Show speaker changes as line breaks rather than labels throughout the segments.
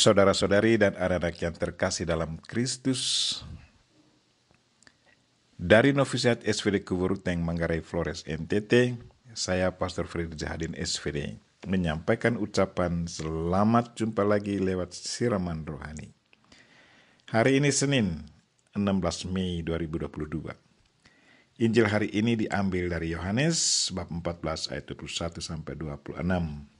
Saudara-saudari dan anak-anak yang terkasih dalam Kristus, dari Novisiat SVD Kuburuteng Manggarai Flores NTT, saya Pastor Fred Jahadin SVD menyampaikan ucapan selamat jumpa lagi lewat siraman rohani. Hari ini Senin, 16 Mei 2022. Injil hari ini diambil dari Yohanes bab 14 ayat 21 sampai 26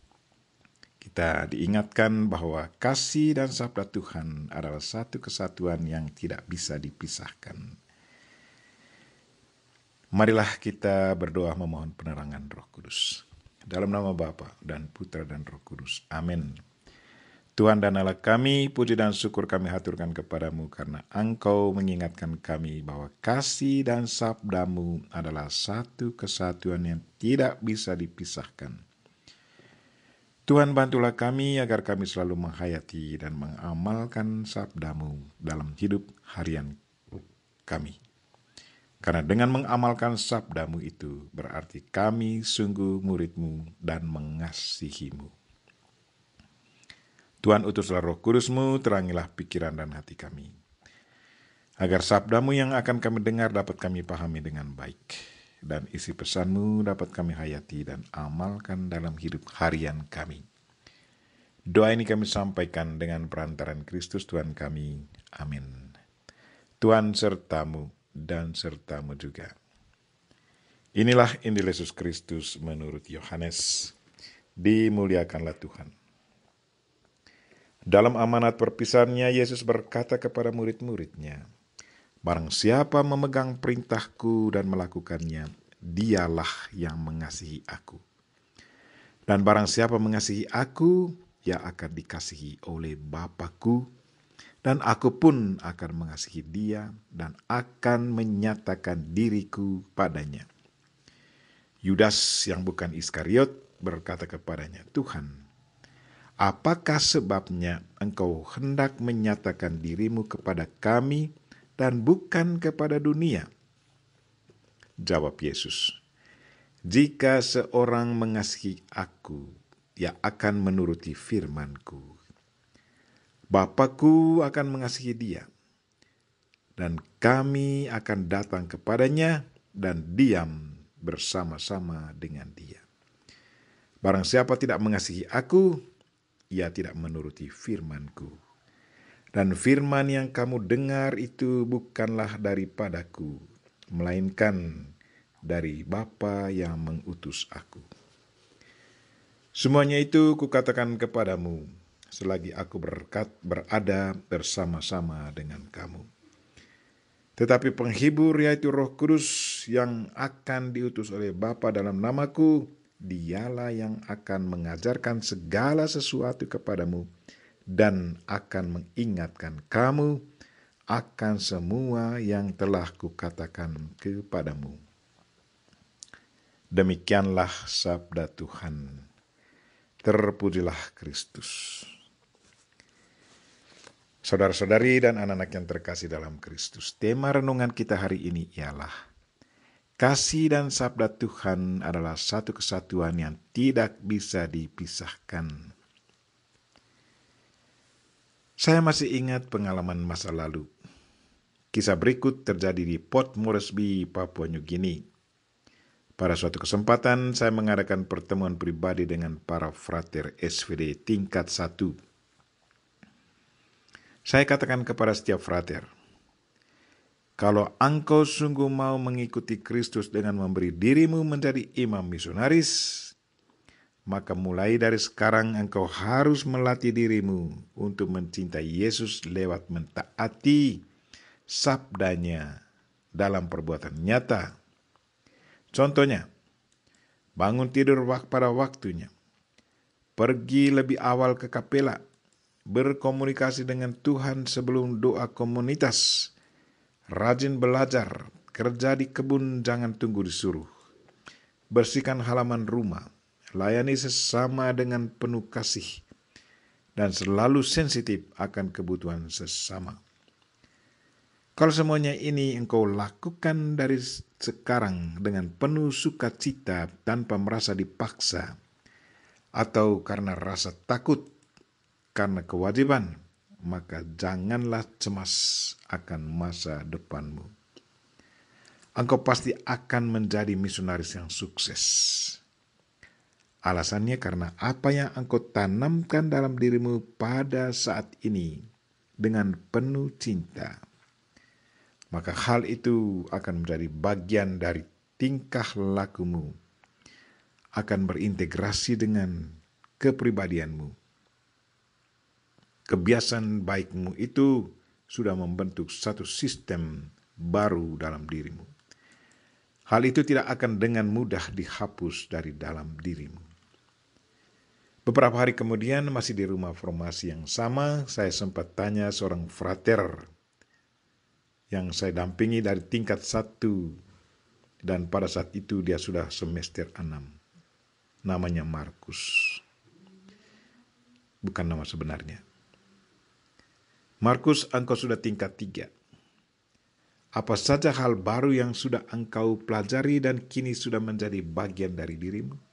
kita diingatkan bahwa kasih dan sabda Tuhan adalah satu kesatuan yang tidak bisa dipisahkan. Marilah kita berdoa memohon penerangan Roh Kudus. Dalam nama Bapa dan Putra dan Roh Kudus. Amin. Tuhan dan Allah kami, puji dan syukur kami haturkan kepadamu karena Engkau mengingatkan kami bahwa kasih dan sabdamu adalah satu kesatuan yang tidak bisa dipisahkan. Tuhan bantulah kami agar kami selalu menghayati dan mengamalkan sabdamu dalam hidup harian kami. Karena dengan mengamalkan sabdamu itu berarti kami sungguh muridmu dan mengasihimu. Tuhan utuslah roh kudusmu, terangilah pikiran dan hati kami. Agar sabdamu yang akan kami dengar dapat kami pahami dengan baik dan isi pesanmu dapat kami hayati dan amalkan dalam hidup harian kami. Doa ini kami sampaikan dengan perantaran Kristus Tuhan kami. Amin. Tuhan sertamu dan sertamu juga. Inilah Injil Yesus Kristus menurut Yohanes. Dimuliakanlah Tuhan. Dalam amanat perpisahannya, Yesus berkata kepada murid-muridnya, Barang siapa memegang perintahku dan melakukannya, dialah yang mengasihi aku. Dan barang siapa mengasihi aku, ia akan dikasihi oleh Bapakku, dan aku pun akan mengasihi dia dan akan menyatakan diriku padanya. Yudas yang bukan Iskariot berkata kepadanya, Tuhan, apakah sebabnya engkau hendak menyatakan dirimu kepada kami dan bukan kepada dunia. Jawab Yesus, "Jika seorang mengasihi Aku, ia akan menuruti firman-Ku. Bapakku akan mengasihi dia, dan kami akan datang kepadanya dan diam bersama-sama dengan dia. Barang siapa tidak mengasihi Aku, ia tidak menuruti firman-Ku." Dan firman yang kamu dengar itu bukanlah daripadaku, melainkan dari Bapa yang mengutus aku. Semuanya itu kukatakan kepadamu, selagi aku berkat berada bersama-sama dengan kamu. Tetapi penghibur yaitu roh kudus yang akan diutus oleh Bapa dalam namaku, dialah yang akan mengajarkan segala sesuatu kepadamu dan akan mengingatkan kamu akan semua yang telah kukatakan kepadamu. Demikianlah sabda Tuhan. Terpujilah Kristus. Saudara-saudari dan anak-anak yang terkasih dalam Kristus, tema renungan kita hari ini ialah Kasih dan sabda Tuhan adalah satu kesatuan yang tidak bisa dipisahkan. Saya masih ingat pengalaman masa lalu. Kisah berikut terjadi di Port Moresby, Papua New Guinea. Pada suatu kesempatan, saya mengadakan pertemuan pribadi dengan para frater SVD tingkat 1. Saya katakan kepada setiap frater, kalau engkau sungguh mau mengikuti Kristus dengan memberi dirimu menjadi imam misionaris, maka mulai dari sekarang engkau harus melatih dirimu untuk mencintai Yesus lewat mentaati sabdanya dalam perbuatan nyata. Contohnya, bangun tidur pada waktunya, pergi lebih awal ke kapela, berkomunikasi dengan Tuhan sebelum doa komunitas, rajin belajar, kerja di kebun jangan tunggu disuruh, bersihkan halaman rumah, Layani sesama dengan penuh kasih dan selalu sensitif akan kebutuhan sesama. Kalau semuanya ini engkau lakukan dari sekarang dengan penuh sukacita tanpa merasa dipaksa atau karena rasa takut karena kewajiban, maka janganlah cemas akan masa depanmu. Engkau pasti akan menjadi misionaris yang sukses. Alasannya karena apa yang engkau tanamkan dalam dirimu pada saat ini dengan penuh cinta. Maka hal itu akan menjadi bagian dari tingkah lakumu. Akan berintegrasi dengan kepribadianmu. Kebiasaan baikmu itu sudah membentuk satu sistem baru dalam dirimu. Hal itu tidak akan dengan mudah dihapus dari dalam dirimu. Beberapa hari kemudian masih di rumah formasi yang sama, saya sempat tanya seorang frater yang saya dampingi dari tingkat satu dan pada saat itu dia sudah semester enam. Namanya Markus. Bukan nama sebenarnya. Markus, engkau sudah tingkat 3 apa saja hal baru yang sudah engkau pelajari dan kini sudah menjadi bagian dari dirimu?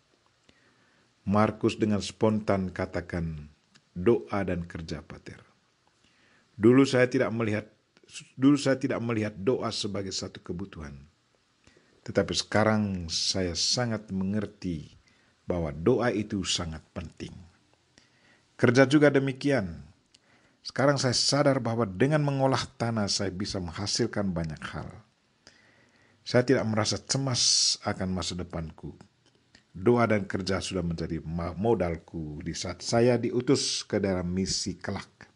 Markus dengan spontan katakan doa dan kerja Pater. Dulu saya tidak melihat dulu saya tidak melihat doa sebagai satu kebutuhan. Tetapi sekarang saya sangat mengerti bahwa doa itu sangat penting. Kerja juga demikian. Sekarang saya sadar bahwa dengan mengolah tanah saya bisa menghasilkan banyak hal. Saya tidak merasa cemas akan masa depanku, Doa dan kerja sudah menjadi modalku di saat saya diutus ke dalam misi kelak.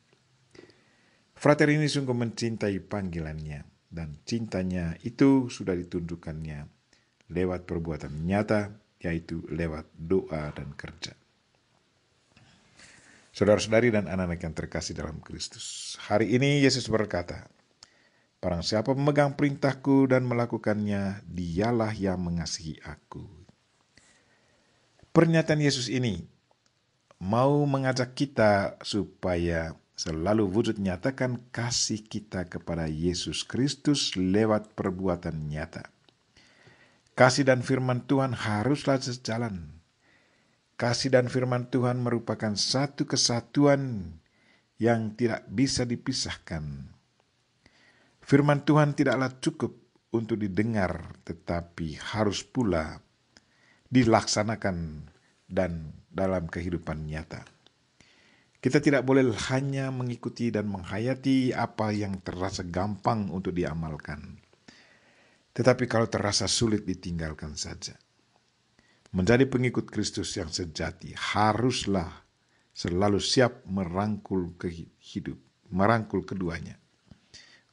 Frater ini sungguh mencintai panggilannya dan cintanya itu sudah ditunjukkannya lewat perbuatan nyata yaitu lewat doa dan kerja. Saudara-saudari dan anak-anak yang terkasih dalam Kristus, hari ini Yesus berkata, Barang siapa memegang perintahku dan melakukannya, dialah yang mengasihi aku Pernyataan Yesus ini mau mengajak kita supaya selalu wujud nyatakan kasih kita kepada Yesus Kristus lewat perbuatan nyata. Kasih dan firman Tuhan haruslah sejalan. Kasih dan firman Tuhan merupakan satu kesatuan yang tidak bisa dipisahkan. Firman Tuhan tidaklah cukup untuk didengar, tetapi harus pula dilaksanakan dan dalam kehidupan nyata. Kita tidak boleh hanya mengikuti dan menghayati apa yang terasa gampang untuk diamalkan. Tetapi kalau terasa sulit ditinggalkan saja. Menjadi pengikut Kristus yang sejati haruslah selalu siap merangkul kehidup merangkul keduanya.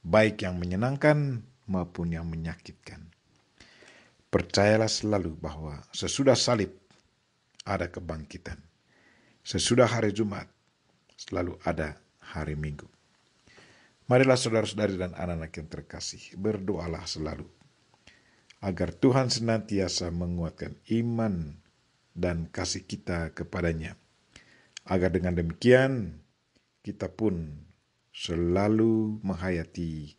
Baik yang menyenangkan maupun yang menyakitkan. Percayalah selalu bahwa sesudah salib ada kebangkitan. Sesudah hari Jumat selalu ada hari Minggu. Marilah saudara-saudari dan anak-anak yang terkasih, berdoalah selalu agar Tuhan senantiasa menguatkan iman dan kasih kita kepadanya. Agar dengan demikian kita pun selalu menghayati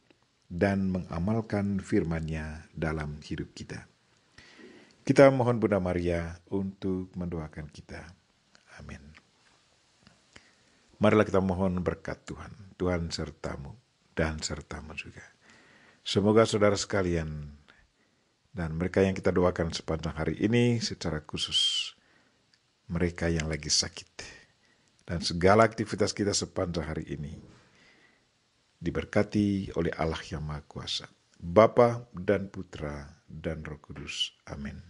dan mengamalkan firman-Nya dalam hidup kita. Kita mohon Bunda Maria untuk mendoakan kita. Amin. Marilah kita mohon berkat Tuhan. Tuhan sertamu dan sertamu juga. Semoga saudara sekalian dan mereka yang kita doakan sepanjang hari ini secara khusus mereka yang lagi sakit dan segala aktivitas kita sepanjang hari ini diberkati oleh Allah yang Maha Kuasa, Bapa dan Putra dan Roh Kudus. Amin.